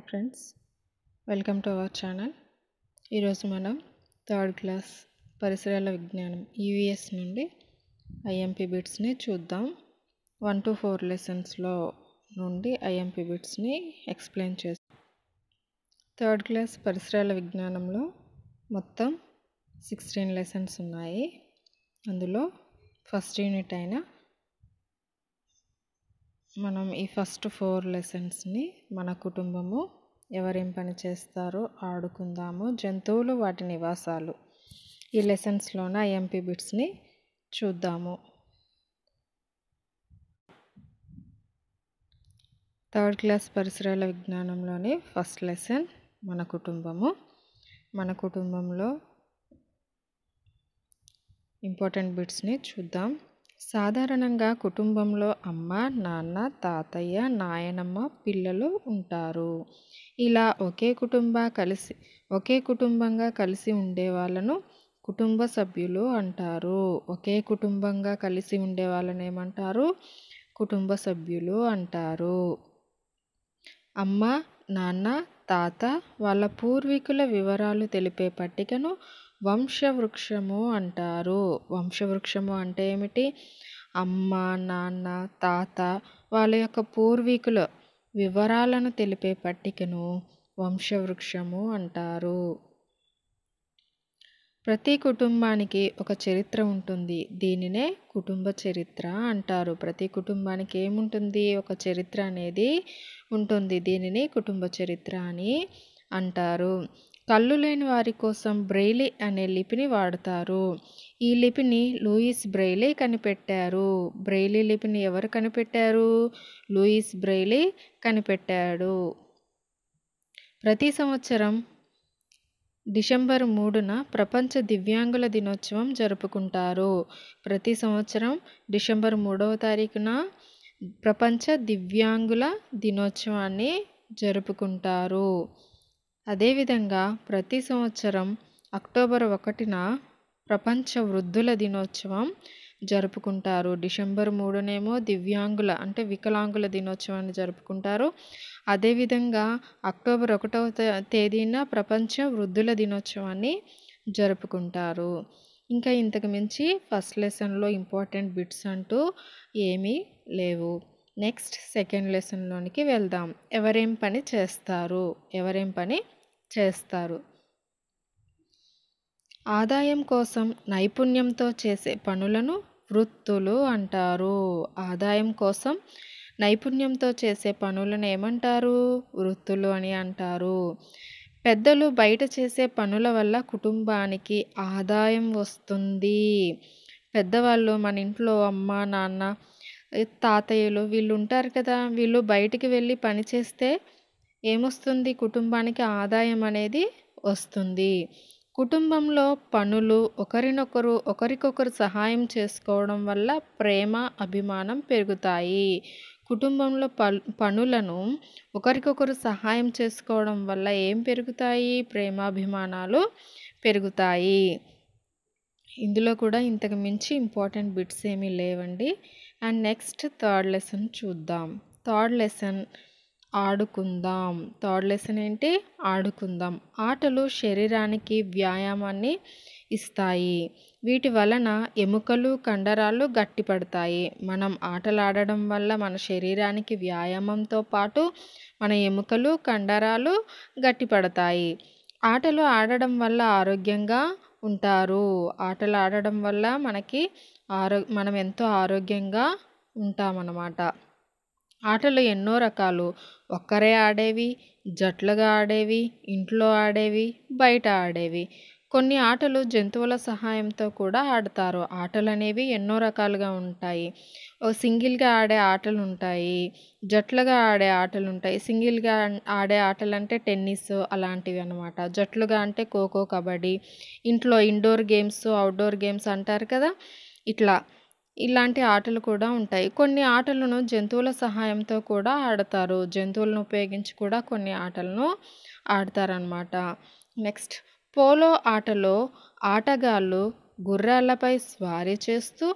hi friends welcome to our channel ఈరోజు మనం third class పరిసరాల విజ్ఞానం యూఎస్ e నుండి ఐఎంపీ బిట్స్ని చూద్దాం వన్ టు ఫోర్ లెసన్స్లో నుండి ఐఎంపీ బిట్స్ని ఎక్స్ప్లెయిన్ చేస్తాం థర్డ్ క్లాస్ పరిసరాల విజ్ఞానంలో మొత్తం సిక్స్టీన్ లెసన్స్ ఉన్నాయి అందులో ఫస్ట్ యూనిట్ అయిన మనం ఈ ఫస్ట్ ఫోర్ లెసన్స్ని మన కుటుంబము ఎవరేం పని చేస్తారో ఆడుకుందాము జంతువులు వాటి నివాసాలు ఈ లెసన్స్లోన ఎంపీ బిట్స్ని చూద్దాము థర్డ్ క్లాస్ పరిసరాల విజ్ఞానంలోని ఫస్ట్ లెసన్ మన కుటుంబము మన కుటుంబంలో ఇంపార్టెంట్ బిట్స్ని చూద్దాం సాధారణంగా కుటుంబంలో అమ్మ నాన్న తాతయ్య నాయనమ్మ పిల్లలు ఉంటారు ఇలా ఒకే కుటుంబ కలిసి ఒకే కుటుంబంగా కలిసి ఉండే వాళ్ళను కుటుంబ సభ్యులు అంటారు ఒకే కుటుంబంగా కలిసి ఉండే వాళ్ళని ఏమంటారు కుటుంబ సభ్యులు అంటారు అమ్మ నాన్న తాత వాళ్ళ పూర్వీకుల వివరాలు తెలిపే పట్టికను వంశవృక్షము అంటారు వంశవృక్షము అంటే ఏమిటి అమ్మ నాన్న తాత వాళ్ళ యొక్క పూర్వీకుల వివరాలను తెలిపే పట్టికను వంశవృక్షము అంటారు ప్రతి కుటుంబానికి ఒక చరిత్ర ఉంటుంది దీనినే కుటుంబ చరిత్ర అంటారు ప్రతి కుటుంబానికి ఏముంటుంది ఒక చరిత్ర అనేది ఉంటుంది దీనిని కుటుంబ చరిత్ర అని అంటారు కళ్ళు లేని వారి కోసం బ్రెయిలీ అనే లిపిని వాడతారు ఈ లిపిని లూయిస్ బ్రెయిలే కనిపెట్టారు బ్రెయిలీ లిపిని ఎవరు కనిపెట్టారు లూయిస్ బ్రెయిలే కనిపెట్టాడు ప్రతి సంవత్సరం డిసెంబర్ మూడున ప్రపంచ దివ్యాంగుల దినోత్సవం జరుపుకుంటారు ప్రతి సంవత్సరం డిసెంబర్ మూడవ తారీఖున ప్రపంచ దివ్యాంగుల దినోత్సవాన్ని జరుపుకుంటారు అదేవిధంగా ప్రతి సంవత్సరం అక్టోబర్ ఒకటిన ప్రపంచ వృద్ధుల దినోత్సవం జరుపుకుంటారు డిసెంబర్ మూడునేమో దివ్యాంగుల అంటే వికలాంగుల దినోత్సవాన్ని జరుపుకుంటారు అదేవిధంగా అక్టోబర్ ఒకటవ తేదీన ప్రపంచ వృద్ధుల దినోత్సవాన్ని జరుపుకుంటారు ఇంకా ఇంతకు మించి ఫస్ట్ లెసన్లో ఇంపార్టెంట్ బిట్స్ అంటూ ఏమీ లేవు నెక్స్ట్ సెకండ్ లెసన్లోనికి వెళ్దాం ఎవరేం పని చేస్తారు ఎవరేం పని చేస్తారు ఆదాయం కోసం నైపుణ్యంతో చేసే పనులను వృత్తులు అంటారు ఆదాయం కోసం నైపుణ్యంతో చేసే పనులను ఏమంటారు వృత్తులు అని అంటారు పెద్దలు బయట చేసే పనుల వల్ల కుటుంబానికి ఆదాయం వస్తుంది పెద్దవాళ్ళు మన ఇంట్లో అమ్మ నాన్న తాతయ్యలు వీళ్ళు ఉంటారు కదా వీళ్ళు బయటికి వెళ్ళి పనిచేస్తే ఏమొస్తుంది కుటుంబానికి ఆదాయం అనేది వస్తుంది కుటుంబంలో పనులు ఒకరినొకరు ఒకరికొకరు సహాయం చేసుకోవడం వల్ల ప్రేమ అభిమానం పెరుగుతాయి కుటుంబంలో పనులను ఒకరికొకరు సహాయం చేసుకోవడం వల్ల ఏం పెరుగుతాయి ప్రేమాభిమానాలు పెరుగుతాయి ఇందులో కూడా ఇంతకు మించి ఇంపార్టెంట్ బిట్స్ ఏమీ లేవండి అండ్ నెక్స్ట్ థర్డ్ లెసన్ చూద్దాం థర్డ్ లెసన్ ఆడుకుందాం థర్డ్ లెసన్ ఏంటి ఆడుకుందాం ఆటలు శరీరానికి వ్యాయామాన్ని ఇస్తాయి వీటి వలన ఎముకలు కండరాలు గట్టిపడతాయి మనం ఆటలాడడం వల్ల మన శరీరానికి వ్యాయామంతో పాటు మన ఎముకలు కండరాలు గట్టిపడతాయి ఆటలు ఆడడం వల్ల ఆరోగ్యంగా ఉంటారు ఆటలు ఆడడం వల్ల మనకి ఆరో మనం ఎంతో ఆరోగ్యంగా ఉంటామన్నమాట ఆటలు ఎన్నో రకాలు ఒక్కరే ఆడేవి జట్లుగా ఆడేవి ఇంట్లో ఆడేవి బయట ఆడేవి కొన్ని ఆటలు జంతువుల సహాయంతో కూడా ఆడతారు ఆటలు అనేవి ఎన్నో రకాలుగా ఉంటాయి ఓ సింగిల్గా ఆడే ఆటలు ఉంటాయి జట్లుగా ఆడే ఆటలు ఉంటాయి సింగిల్గా ఆడే ఆటలు అంటే టెన్నిస్ అలాంటివి అనమాట జట్లుగా అంటే ఖోఖో కబడ్డీ ఇంట్లో ఇండోర్ గేమ్స్ అవుట్డోర్ గేమ్స్ అంటారు కదా ఇట్లా ఇలాంటి ఆటలు కూడా ఉంటాయి కొన్ని ఆటలను జంతువుల సహాయంతో కూడా ఆడతారు జంతువులను ఉపయోగించి కూడా కొన్ని ఆటలను ఆడతారనమాట నెక్స్ట్ పోలో ఆటలో ఆటగాళ్ళు గుర్రాలపై స్వారీ చేస్తూ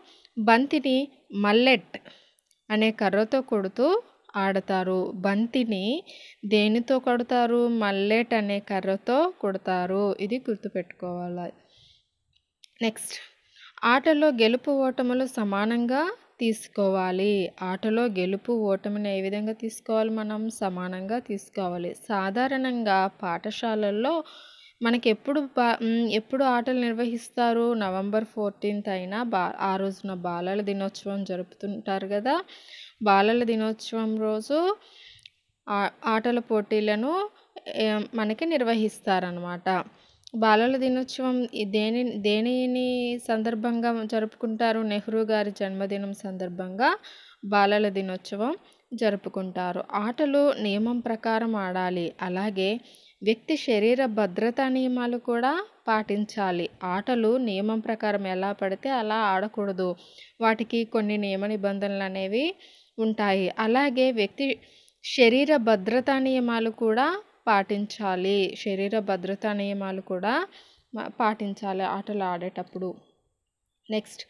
బంతిని మల్లెట్ అనే కర్రతో కొడుతూ ఆడతారు బంతిని దేనితో కొడతారు మల్లెట్ అనే కర్రతో కొడతారు ఇది గుర్తుపెట్టుకోవాలి నెక్స్ట్ ఆటలో గెలుపు ఓటములు సమానంగా తీసుకోవాలి ఆటలో గెలుపు ఓటమిని ఏ విధంగా తీసుకోవాలి మనం సమానంగా తీసుకోవాలి సాధారణంగా పాఠశాలల్లో మనకి ఎప్పుడు బా ఎప్పుడు ఆటలు నిర్వహిస్తారు నవంబర్ ఫోర్టీన్త్ అయినా బా ఆ రోజున బాలల దినోత్సవం జరుపుతుంటారు కదా బాలల దినోత్సవం రోజు ఆటల పోటీలను మనకి నిర్వహిస్తారనమాట బాలల దినోత్సవం దేని దేనిని సందర్భంగా జరుపుకుంటారు నెహ్రూ గారి జన్మదినం సందర్భంగా బాలల దినోత్సవం జరుపుకుంటారు ఆటలు నియమం ప్రకారం ఆడాలి అలాగే వ్యక్తి శరీర భద్రతా నియమాలు కూడా పాటించాలి ఆటలు నియమం ప్రకారం ఎలా పడితే అలా ఆడకూడదు వాటికి కొన్ని నియమ నిబంధనలు అనేవి ఉంటాయి అలాగే వ్యక్తి శరీర భద్రతా నియమాలు కూడా పాటించాలి శరీర భద్రతా నియమాలు కూడా పాటించాలి ఆటలు ఆడేటప్పుడు నెక్స్ట్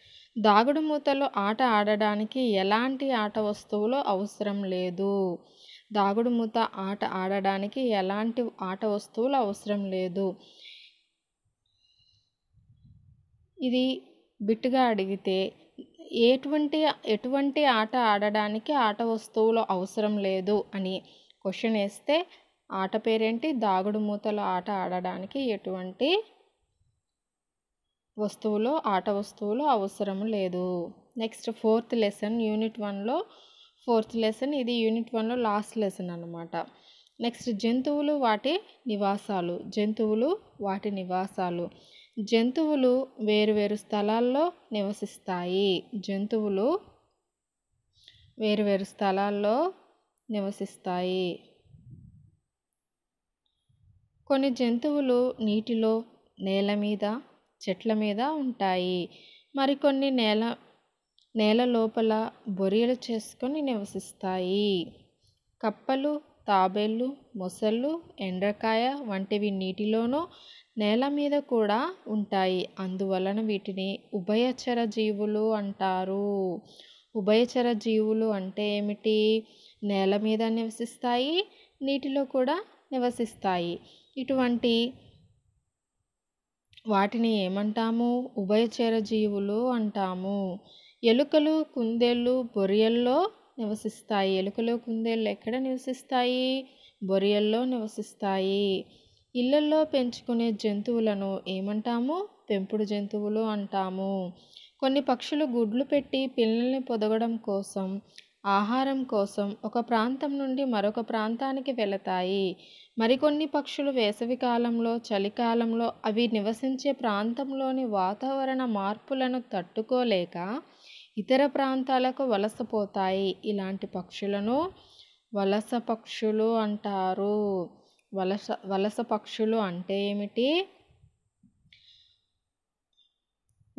దాగుడు మూతలో ఆట ఆడడానికి ఎలాంటి ఆట వస్తువులు అవసరం లేదు దాగుడు మూత ఆట ఆడడానికి ఎలాంటి ఆట వస్తువులు అవసరం లేదు ఇది బిట్టుగా అడిగితే ఎటువంటి ఎటువంటి ఆట ఆడడానికి ఆట వస్తువులు అవసరం లేదు అని క్వశ్చన్ వేస్తే ఆట పేరేంటి దాగుడు మూతలు ఆట ఆడడానికి ఎటువంటి వస్తువులు ఆట వస్తువులు అవసరం లేదు నెక్స్ట్ ఫోర్త్ లెసన్ యూనిట్ వన్లో ఫోర్త్ లెసన్ ఇది యూనిట్ వన్లో లాస్ట్ లెసన్ అనమాట నెక్స్ట్ జంతువులు వాటి నివాసాలు జంతువులు వాటి నివాసాలు జంతువులు వేరు వేరు స్థలాల్లో నివసిస్తాయి జంతువులు వేరు వేరు స్థలాల్లో నివసిస్తాయి కొన్ని జంతువులు నీటిలో నేల మీద చెట్ల మీద ఉంటాయి మరికొన్ని నేల నేల లోపల బొరియలు చేసుకొని నివసిస్తాయి కప్పలు తాబేళ్ళు మొసళ్ళు ఎండ్రకాయ వంటివి నీటిలోనూ నేల మీద కూడా ఉంటాయి అందువలన వీటిని ఉభయచర జీవులు అంటారు ఉభయచర జీవులు అంటే ఏమిటి నేల మీద నివసిస్తాయి నీటిలో కూడా నివసిస్తాయి ఇటువంటి వాటిని ఏమంటాము ఉభయచర జీవులు అంటాము ఎలుకలు కుందేళ్ళు బొరియల్లో నివసిస్తాయి ఎలుకలు కుందేళ్ళు ఎక్కడ నివసిస్తాయి బొరియల్లో నివసిస్తాయి ఇళ్ళల్లో పెంచుకునే జంతువులను ఏమంటాము పెంపుడు జంతువులు అంటాము కొన్ని పక్షులు గుడ్లు పెట్టి పిల్లల్ని పొదగడం కోసం ఆహారం కోసం ఒక ప్రాంతం నుండి మరొక ప్రాంతానికి వెళతాయి మరికొన్ని పక్షులు వేసవికాలంలో చలికాలంలో అవి నివసించే ప్రాంతంలోని వాతావరణ మార్పులను తట్టుకోలేక ఇతర ప్రాంతాలకు వలసపోతాయి ఇలాంటి పక్షులను వలస పక్షులు అంటారు వలస వలస పక్షులు అంటే ఏమిటి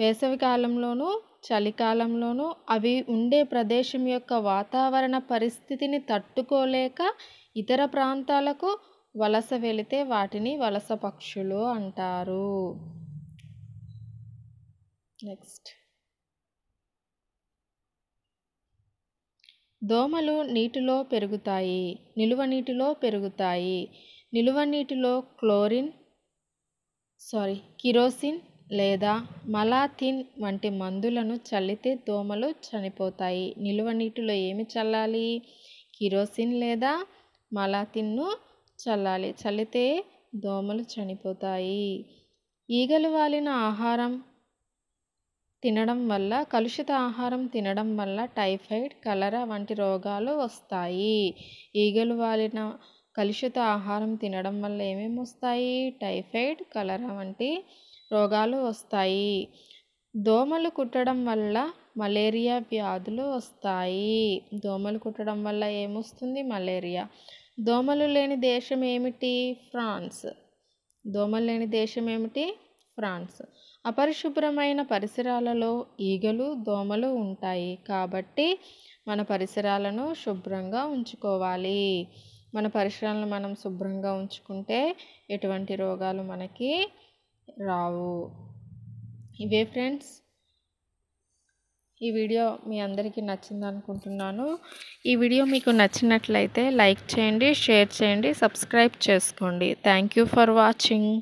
వేసవికాలంలోనూ చలికాలంలోనూ అవి ఉండే ప్రదేశం యొక్క వాతావరణ పరిస్థితిని తట్టుకోలేక ఇతర ప్రాంతాలకు వలస వెళితే వాటిని వలస పక్షులు అంటారు నెక్స్ట్ దోమలు నీటిలో పెరుగుతాయి నిలువ నీటిలో పెరుగుతాయి నిలువ నీటిలో క్లోరిన్ సారీ కిరోసిన్ లేదా మలాథిన్ వంటి మందులను చల్లితే దోమలు చనిపోతాయి నిలువ నీటిలో ఏమి చల్లాలి కిరోసిన్ లేదా మలాథిన్ను చల్లాలి చల్లితే దోమలు చనిపోతాయి ఈగలు వాలిన ఆహారం తినడం వల్ల కలుషిత ఆహారం తినడం వల్ల టైఫాయిడ్ కలరా వంటి రోగాలు వస్తాయి ఈగలు వాలిన కలుషిత ఆహారం తినడం వల్ల ఏమేమి వస్తాయి టైఫాయిడ్ కలరా వంటి రోగాలు వస్తాయి దోమలు కుట్టడం వల్ల మలేరియా వ్యాధులు వస్తాయి దోమలు కుట్టడం వల్ల ఏమొస్తుంది మలేరియా దోమలు లేని దేశం ఏమిటి ఫ్రాన్స్ దోమలు లేని దేశం ఏమిటి ఫ్రాన్స్ అపరిశుభ్రమైన పరిసరాలలో ఈగలు దోమలు ఉంటాయి కాబట్టి మన పరిసరాలను శుభ్రంగా ఉంచుకోవాలి మన పరిసరాలను మనం శుభ్రంగా ఉంచుకుంటే ఎటువంటి రోగాలు మనకి రావు ఇవే ఫ్రెండ్స్ ఈ వీడియో మీ అందరికీ నచ్చింది అనుకుంటున్నాను ఈ వీడియో మీకు నచ్చినట్లయితే లైక్ చేయండి షేర్ చేయండి సబ్స్క్రైబ్ చేసుకోండి థ్యాంక్ ఫర్ వాచింగ్